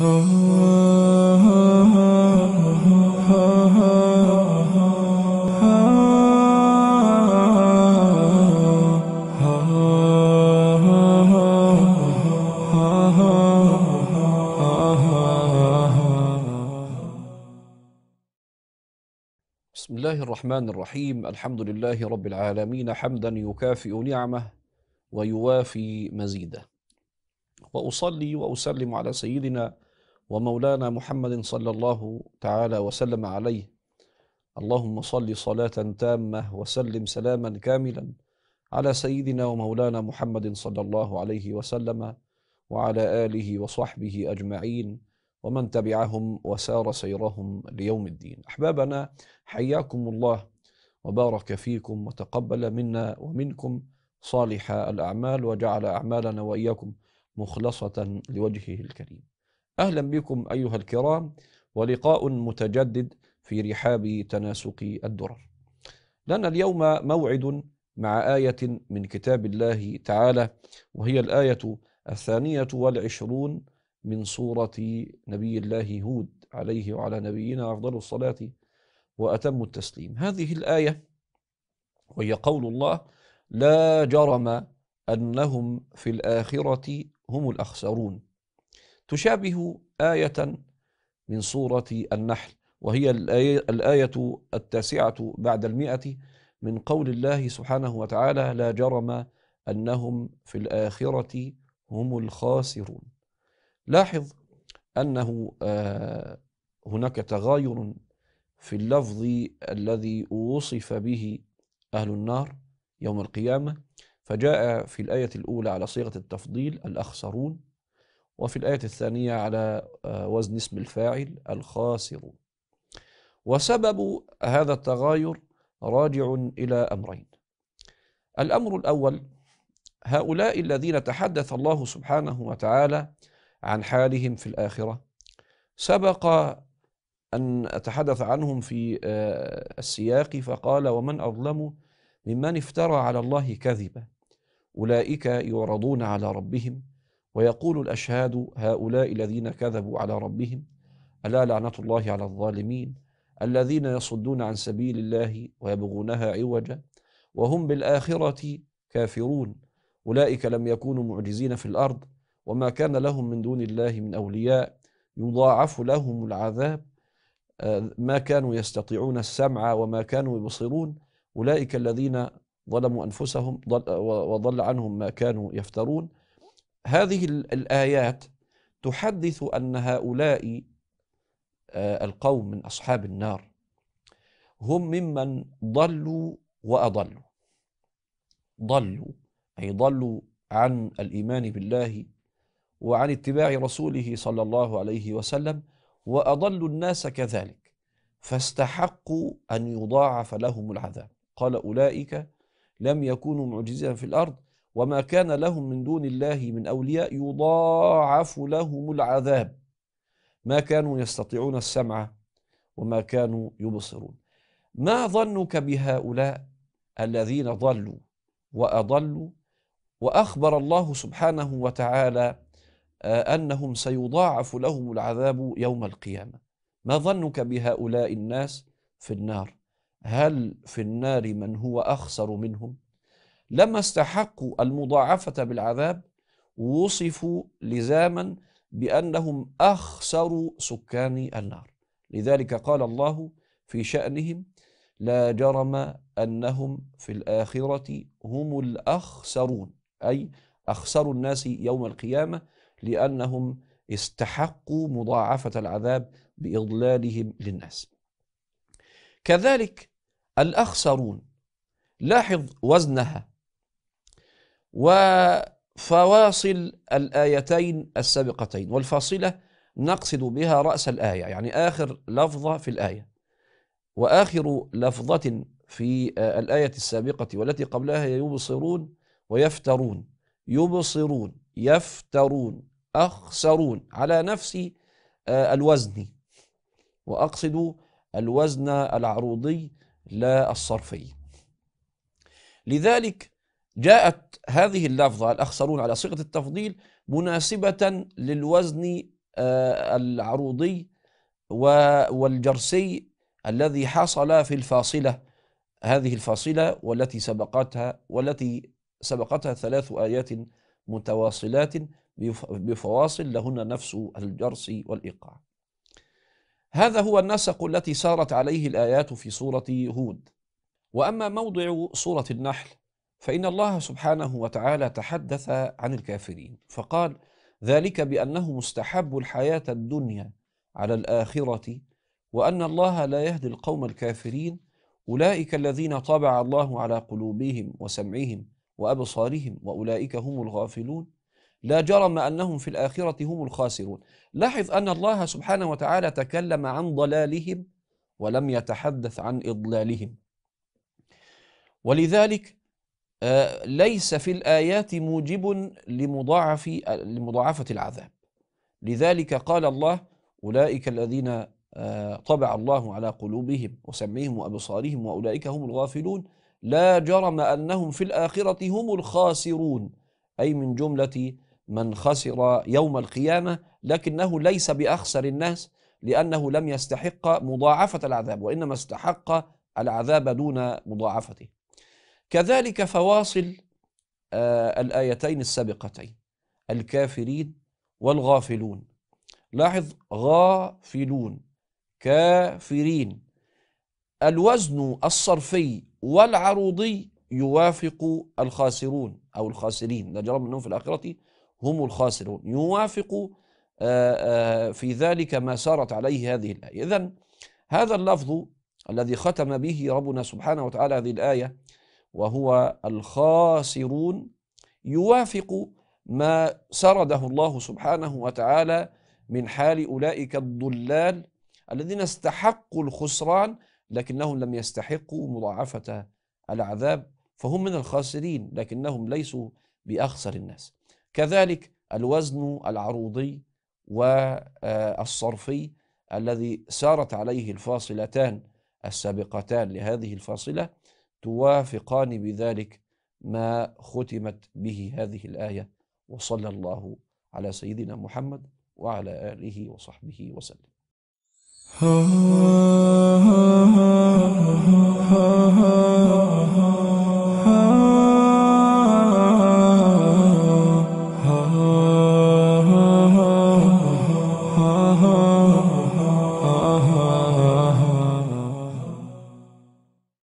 بسم الله الرحمن الرحيم الحمد لله رب العالمين حمدا يكافئ نعمه ويوافي مزيده واصلي واسلم على سيدنا ومولانا محمد صلى الله تعالى وسلم عليه اللهم صل صلاة تامة وسلم سلاما كاملا على سيدنا ومولانا محمد صلى الله عليه وسلم وعلى آله وصحبه أجمعين ومن تبعهم وسار سيرهم ليوم الدين أحبابنا حياكم الله وبارك فيكم وتقبل منا ومنكم صالح الأعمال وجعل أعمالنا وإياكم مخلصة لوجهه الكريم أهلا بكم أيها الكرام ولقاء متجدد في رحاب تناسق الدرر لنا اليوم موعد مع آية من كتاب الله تعالى وهي الآية الثانية والعشرون من سورة نبي الله هود عليه وعلى نبينا أفضل الصلاة وأتم التسليم هذه الآية وهي قول الله لا جرم أنهم في الآخرة هم الأخسرون تشابه آية من سورة النحل وهي الآية التاسعة بعد المئة من قول الله سبحانه وتعالى لا جرم أنهم في الآخرة هم الخاسرون لاحظ أنه آه، هناك تغاير في اللفظ الذي وصف به أهل النار يوم القيامة فجاء في الآية الأولى على صيغة التفضيل الأخسرون وفي الآية الثانية على آه، وزن اسم الفاعل الخاسر وسبب هذا التغاير راجع إلى أمرين الأمر الأول هؤلاء الذين تحدث الله سبحانه وتعالى عن حالهم في الآخرة سبق أن أتحدث عنهم في آه، السياق فقال ومن أظلم ممن افترى على الله كذبا أولئك يعرضون على ربهم ويقول الأشهاد هؤلاء الذين كذبوا على ربهم ألا لعنة الله على الظالمين الذين يصدون عن سبيل الله ويبغونها عوجا وهم بالآخرة كافرون أولئك لم يكونوا معجزين في الأرض وما كان لهم من دون الله من أولياء يضاعف لهم العذاب آه، ما كانوا يستطيعون السمع وما كانوا يبصرون أولئك الذين ظلموا أنفسهم وضل عنهم ما كانوا يفترون هذه الآيات تحدث أن هؤلاء آه، القوم من أصحاب النار هم ممن ضلوا وأضلوا ضلوا أي ضلوا عن الإيمان بالله وعن اتباع رسوله صلى الله عليه وسلم وأضلوا الناس كذلك فاستحقوا أن يضاعف لهم العذاب قال أولئك لم يكونوا معجزين في الأرض وما كان لهم من دون الله من أولياء يضاعف لهم العذاب ما كانوا يستطيعون السمع وما كانوا يبصرون ما ظنك بهؤلاء الذين ضلوا وأضلوا وأخبر الله سبحانه وتعالى آه، أنهم سيضاعف لهم العذاب يوم القيامة ما ظنك بهؤلاء الناس في النار هل في النار من هو أخسر منهم؟ لما استحقوا المضاعفة بالعذاب وصفوا لزاما بأنهم أخسر سكان النار لذلك قال الله في شأنهم لا جرم أنهم في الآخرة هم الأخسرون أي أخسر الناس يوم القيامة لأنهم استحقوا مضاعفة العذاب بإضلالهم للناس كذلك الأخسرون لاحظ وزنها وفواصل الآيتين السابقتين والفاصلة نقصد بها رأس الآية يعني آخر لفظة في الآية وآخر لفظة في آه، الآية السابقة والتي قبلها يبصرون ويفترون يبصرون يفترون أخسرون على نفس آه، الوزن وأقصد الوزن العروضي لا الصرفي لذلك جاءت هذه اللفظة الأخسرون على صيغة التفضيل مناسبة للوزن آه، العروضي والجرسي الذي حصل في الفاصلة هذه الفاصلة والتي سبقتها والتي سبقتها ثلاث آيات متواصلات بفواصل لهن نفس الجرس والإيقاع هذا هو النسق التي سارت عليه الآيات في سورة هود وأما موضع سورة النحل فإن الله سبحانه وتعالى تحدث عن الكافرين فقال ذلك بأنهم استحبوا الحياة الدنيا على الآخرة وأن الله لا يهدي القوم الكافرين أولئك الذين طبع الله على قلوبهم وسمعهم وأبصارهم وأولئك هم الغافلون لا جرم أنهم في الآخرة هم الخاسرون لاحظ أن الله سبحانه وتعالى تكلم عن ضلالهم ولم يتحدث عن إضلالهم ولذلك آه، ليس في الآيات موجب لمضاعف لمضاعفة العذاب لذلك قال الله أولئك الذين آه، طبع الله على قلوبهم وسمعهم وأبصارهم وأولئك هم الغافلون لا جرم أنهم في الآخرة هم الخاسرون أي من جملة من خسر يوم القيامة لكنه ليس بأخسر الناس لأنه لم يستحق مضاعفة العذاب وإنما استحق العذاب دون مضاعفته كذلك فواصل آه، الآيتين السابقتين الكافرين والغافلون لاحظ غافلون كافرين الوزن الصرفي والعروضي يوافق الخاسرون أو الخاسرين لا جرم أنهم في الآخرة هم الخاسرون يوافق آه، آه، في ذلك ما سارت عليه هذه الآية إذا هذا اللفظ الذي ختم به ربنا سبحانه وتعالى هذه الآية وهو الخاسرون يوافق ما سرده الله سبحانه وتعالى من حال أولئك الضلال الذين استحقوا الخسران لكنهم لم يستحقوا مضاعفة العذاب فهم من الخاسرين لكنهم ليسوا بأخسر الناس كذلك الوزن العروضي والصرفي الذي سارت عليه الفاصلتان السابقتان لهذه الفاصلة توافقان بذلك ما ختمت به هذه الآية وصلى الله على سيدنا محمد وعلى آله وصحبه وسلم ha ha ha ha ha